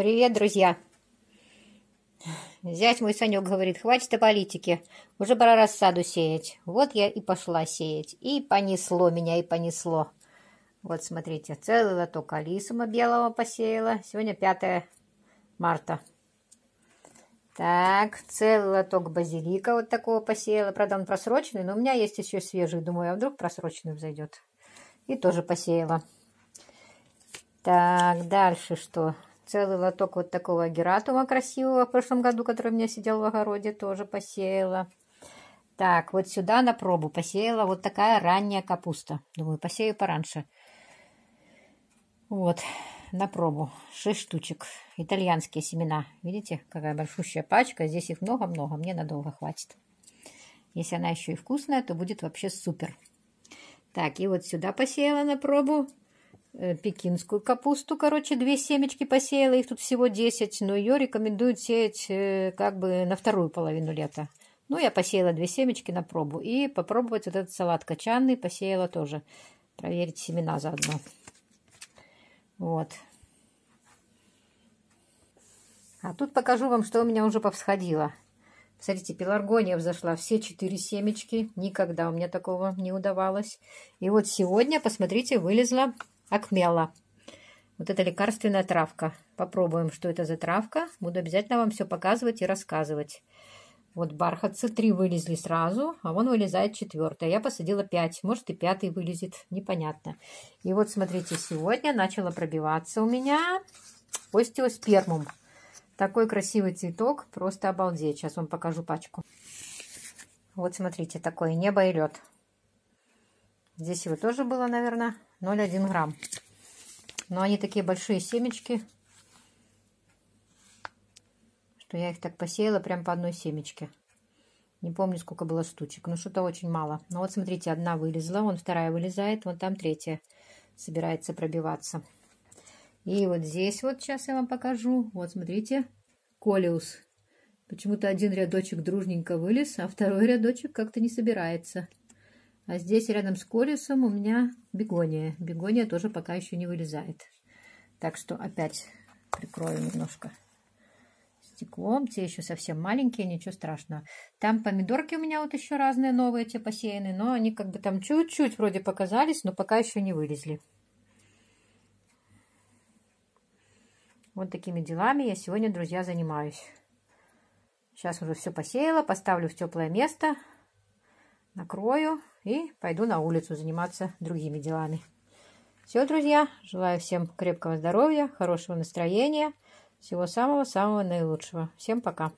«Привет, друзья!» Зять мой Санек говорит, хватит о политике, уже пора рассаду сеять. Вот я и пошла сеять. И понесло меня, и понесло. Вот, смотрите, целый лоток алисума белого посеяла. Сегодня 5 марта. Так, целый лоток базилика вот такого посеяла. Правда, он просроченный, но у меня есть еще свежий. Думаю, а вдруг просроченный взойдет. И тоже посеяла. Так, дальше что? целый лоток вот такого гератума красивого в прошлом году, который у меня сидел в огороде, тоже посеяла. Так, вот сюда на пробу посеяла вот такая ранняя капуста. Думаю, посею пораньше. Вот, на пробу. Шесть штучек. Итальянские семена. Видите, какая большущая пачка. Здесь их много-много. Мне надолго хватит. Если она еще и вкусная, то будет вообще супер. Так, и вот сюда посеяла на пробу Э, пекинскую капусту, короче, две семечки посеяла, их тут всего 10, но ее рекомендуют сеять э, как бы на вторую половину лета. Ну, я посеяла две семечки на пробу и попробовать вот этот салат качанный посеяла тоже. Проверить семена заодно. Вот. А тут покажу вам, что у меня уже повсходило. Смотрите, пеларгония взошла все четыре семечки. Никогда у меня такого не удавалось. И вот сегодня, посмотрите, вылезла акмела. Вот это лекарственная травка. Попробуем, что это за травка. Буду обязательно вам все показывать и рассказывать. Вот бархатцы три вылезли сразу, а вон вылезает четвертая. Я посадила пять, может и пятый вылезет, непонятно. И вот смотрите, сегодня начала пробиваться у меня остеоспермум. Такой красивый цветок, просто обалдеть. Сейчас вам покажу пачку. Вот смотрите, такое небо и лед. Здесь его тоже было, наверное, 0,1 грамм. Но они такие большие семечки, что я их так посеяла прям по одной семечке. Не помню, сколько было стучек. но что-то очень мало. Но вот смотрите, одна вылезла, вон вторая вылезает, вон там третья собирается пробиваться. И вот здесь вот сейчас я вам покажу. Вот смотрите, колиус Почему-то один рядочек дружненько вылез, а второй рядочек как-то не собирается. А здесь рядом с колесом у меня бегония. Бегония тоже пока еще не вылезает. Так что опять прикрою немножко стеклом. Те еще совсем маленькие, ничего страшного. Там помидорки у меня вот еще разные новые, те посеянные, Но они как бы там чуть-чуть вроде показались, но пока еще не вылезли. Вот такими делами я сегодня, друзья, занимаюсь. Сейчас уже все посеяла, поставлю в теплое место накрою и пойду на улицу заниматься другими делами. Все, друзья, желаю всем крепкого здоровья, хорошего настроения, всего самого-самого наилучшего. Всем пока!